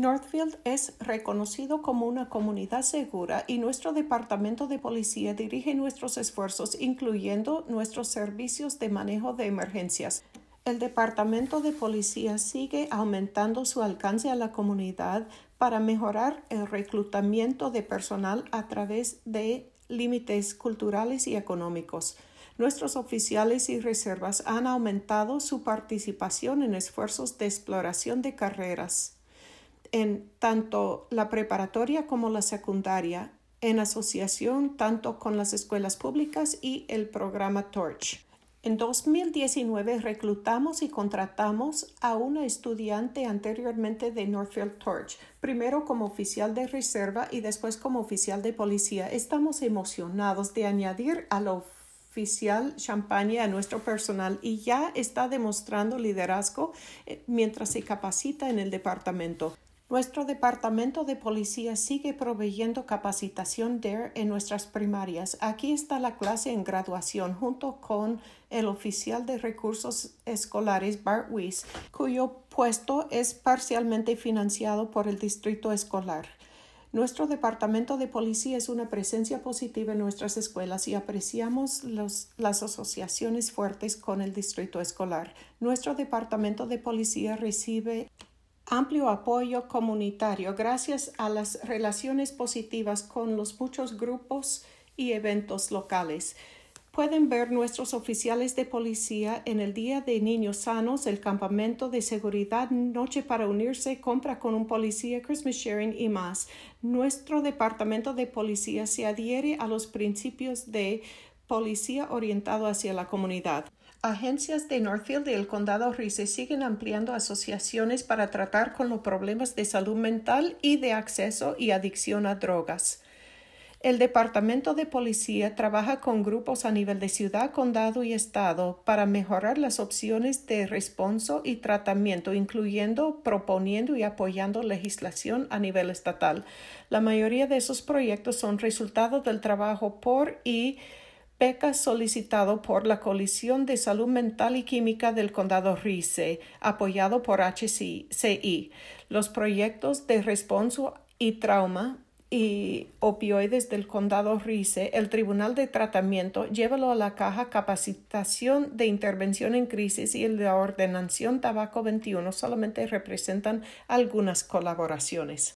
Northfield es reconocido como una comunidad segura y nuestro departamento de policía dirige nuestros esfuerzos, incluyendo nuestros servicios de manejo de emergencias. El departamento de policía sigue aumentando su alcance a la comunidad para mejorar el reclutamiento de personal a través de límites culturales y económicos. Nuestros oficiales y reservas han aumentado su participación en esfuerzos de exploración de carreras en tanto la preparatoria como la secundaria, en asociación tanto con las escuelas públicas y el programa Torch. En 2019 reclutamos y contratamos a una estudiante anteriormente de Northfield Torch, primero como oficial de reserva y después como oficial de policía. Estamos emocionados de añadir al oficial Champagne a nuestro personal y ya está demostrando liderazgo eh, mientras se capacita en el departamento. Nuestro departamento de policía sigue proveyendo capacitación DARE en nuestras primarias. Aquí está la clase en graduación junto con el oficial de recursos escolares Bart Weiss, cuyo puesto es parcialmente financiado por el distrito escolar. Nuestro departamento de policía es una presencia positiva en nuestras escuelas y apreciamos las asociaciones fuertes con el distrito escolar. Nuestro departamento de policía recibe amplio apoyo comunitario gracias a las relaciones positivas con los muchos grupos y eventos locales. Pueden ver nuestros oficiales de policía en el Día de Niños Sanos, el campamento de seguridad Noche para Unirse, compra con un policía, Christmas Sharing y más. Nuestro departamento de policía se adhiere a los principios de policía orientado hacia la comunidad. Agencias de Northfield y el condado Rice siguen ampliando asociaciones para tratar con los problemas de salud mental y de acceso y adicción a drogas. El Departamento de Policía trabaja con grupos a nivel de ciudad, condado y estado para mejorar las opciones de responso y tratamiento, incluyendo proponiendo y apoyando legislación a nivel estatal. La mayoría de esos proyectos son resultado del trabajo por y PECA solicitado por la Coalición de Salud Mental y Química del Condado Rice, apoyado por HCI. Los proyectos de responso y trauma y opioides del condado Rice, el Tribunal de Tratamiento, llévalo a la caja Capacitación de Intervención en Crisis y el de Ordenación Tabaco 21 solamente representan algunas colaboraciones.